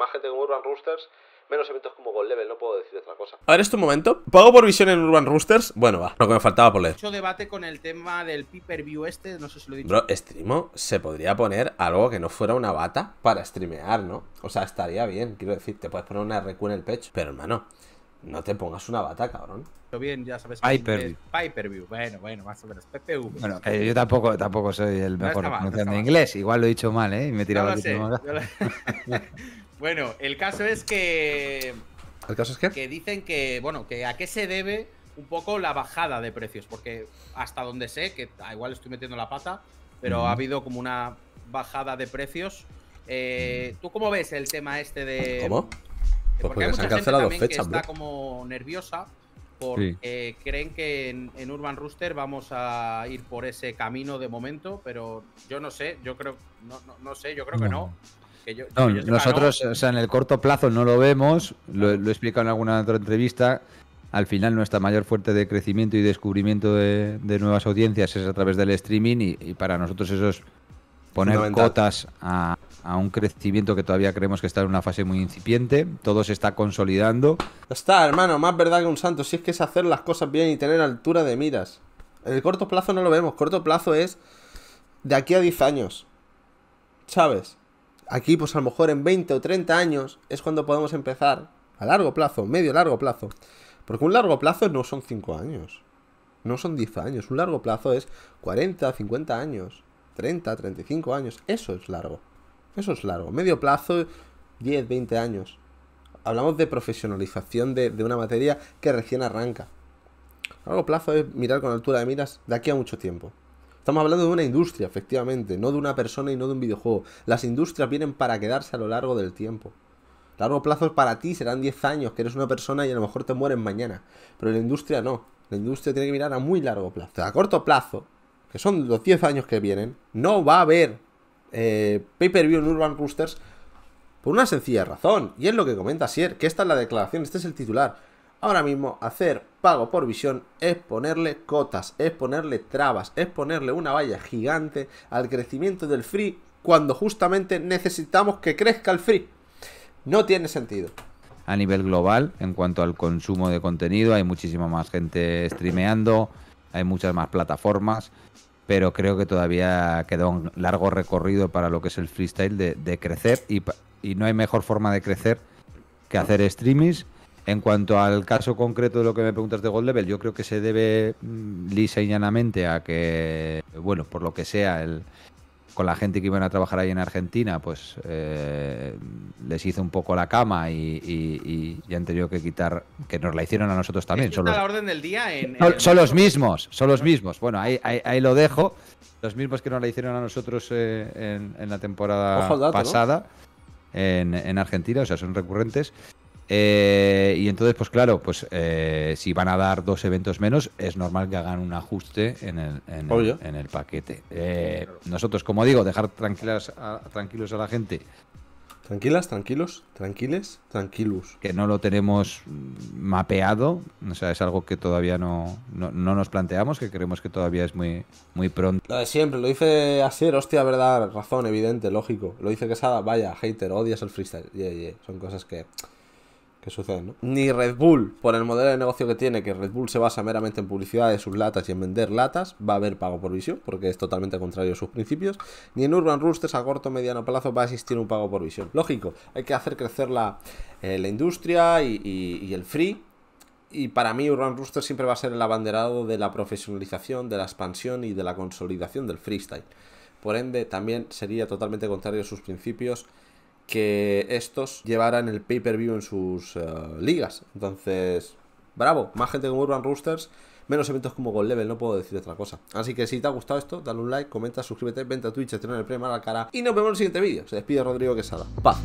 Más gente como Urban Roosters, menos eventos como Gold Level, no puedo decir otra cosa. A ver, es tu momento. ¿Pago por visión en Urban Roosters? Bueno, va, lo que me faltaba por leer. Mucho debate con el tema del Piper View este, no sé si lo he dicho. Bro, streamo se podría poner algo que no fuera una bata para streamear, ¿no? O sea, estaría bien, quiero decir, te puedes poner una RQ en el pecho. Pero hermano, no te pongas una bata, cabrón. Bien, ya sabes. Piperview. Bueno, bueno, más o menos. PPV. Bueno, yo tampoco, tampoco soy el mejor no pronunciando inglés. Igual lo he dicho mal, ¿eh? Y me he tirado Bueno, el caso es que. ¿El caso es que? dicen que, bueno, que a qué se debe un poco la bajada de precios, porque hasta donde sé, que ah, igual estoy metiendo la pata, pero ha habido como una bajada de precios. Eh, ¿Tú cómo ves el tema este de. ¿Cómo? porque, pues hay mucha gente que está como nerviosa porque creen que en, Urban Rooster vamos a ir por ese camino de momento, pero yo no sé, yo creo, no, sé, yo creo que no nosotros, o sea, en el corto plazo no lo vemos, lo, he explicado en alguna otra entrevista. Al final, nuestra mayor fuerte de crecimiento y descubrimiento de, nuevas audiencias es a través del streaming, y, para nosotros eso es poner cotas a, a, un crecimiento que todavía creemos que está en una fase muy incipiente. Todo se está consolidando. Está, hermano, más verdad que un santo. Si es que es hacer las cosas bien y tener altura de miras. En el corto plazo no lo vemos. Corto plazo es de aquí a 10 años. ¿Sabes? aquí pues a lo mejor en 20 o 30 años es cuando podemos empezar, a largo plazo, medio largo plazo. Porque un largo plazo no son 5 años, no son 10 años, un largo plazo es 40, 50 años, 30, 35 años, eso es largo, eso es largo. Medio plazo, 10, 20 años. Hablamos de profesionalización de, una materia que recién arranca. largo plazo es mirar con altura de miras de aquí a mucho tiempo. Estamos hablando de una industria, efectivamente, no de una persona y no de un videojuego. Las industrias vienen para quedarse a lo largo del tiempo. largo plazo para ti serán 10 años, que eres una persona y a lo mejor te mueres mañana. Pero la industria no. La industria tiene que mirar a muy largo plazo. a corto plazo, que son los 10 años que vienen, no va a haber eh, pay-per-view en Urban Roosters por una sencilla razón. Y es lo que comenta Sier, que esta es la declaración, este es el titular. Ahora mismo hacer pago por visión es ponerle cotas, es ponerle trabas, es ponerle una valla gigante al crecimiento del free cuando justamente necesitamos que crezca el free. No tiene sentido. A nivel global, en cuanto al consumo de contenido, hay muchísima más gente streameando, hay muchas más plataformas, pero creo que todavía queda un largo recorrido para lo que es el freestyle de, crecer y, y no hay mejor forma de crecer que hacer streamings en cuanto al caso concreto de lo que me preguntas de Gold Level, yo creo que se debe mm, lisa y llanamente a que, bueno, por lo que sea, el, con la gente que iban a trabajar ahí en Argentina, pues eh, les hizo un poco la cama y, ya han tenido que quitar, que nos la hicieron a nosotros también. Son los, la orden del día son los mismos, son los mismos. Bueno, ahí, lo dejo. Los mismos que nos la hicieron a nosotros eh, en, la temporada pasada en Argentina, o sea, son recurrentes. Eh, y entonces, pues claro, pues eh, si van a dar dos eventos menos, es normal que hagan un ajuste en el, en paquete. Eh, nosotros, como digo, dejar tranquilas tranquilos a la gente. Tranquilas, tranquilos, tranquiles, tranquilos. Que no lo tenemos mapeado, o sea, es algo que todavía no, no, nos planteamos, que creemos que todavía es muy, muy pronto. de siempre, lo dice Asier, hostia, verdad, razón, evidente, lógico. Lo dice Quesada, vaya, hater, odias el freestyle. Son cosas que que sucede, ¿no? Ni Red Bull, por el modelo de negocio que tiene, que Red Bull se basa meramente en publicidad de sus latas y en vender latas, va a haber pago por visión, porque es totalmente contrario a sus principios, ni en Urban Roosters a corto o mediano plazo va a existir un pago por visión. Lógico, hay que hacer crecer la, eh, la industria y, el free, y para mí Urban Roosters siempre va a ser el abanderado de la profesionalización, de la expansión y de la consolidación del freestyle. Por ende, también sería totalmente contrario a sus principios que estos llevaran el pay-per-view en sus eh, ligas. Entonces, bravo, más gente como Urban Roosters, menos eventos como Gold Level, no puedo decir otra cosa. Así que si te ha gustado esto, dale un like, comenta, suscríbete, vente a Twitch, en el premio a la cara y nos vemos en el siguiente vídeo. Se despide Rodrigo Quesada. Pa.